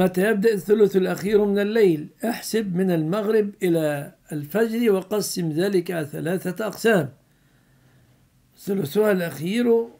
متى يبدأ الثلث الأخير من الليل احسب من المغرب إلى الفجر وقسم ذلك على ثلاثة أقسام ثلثها الأخير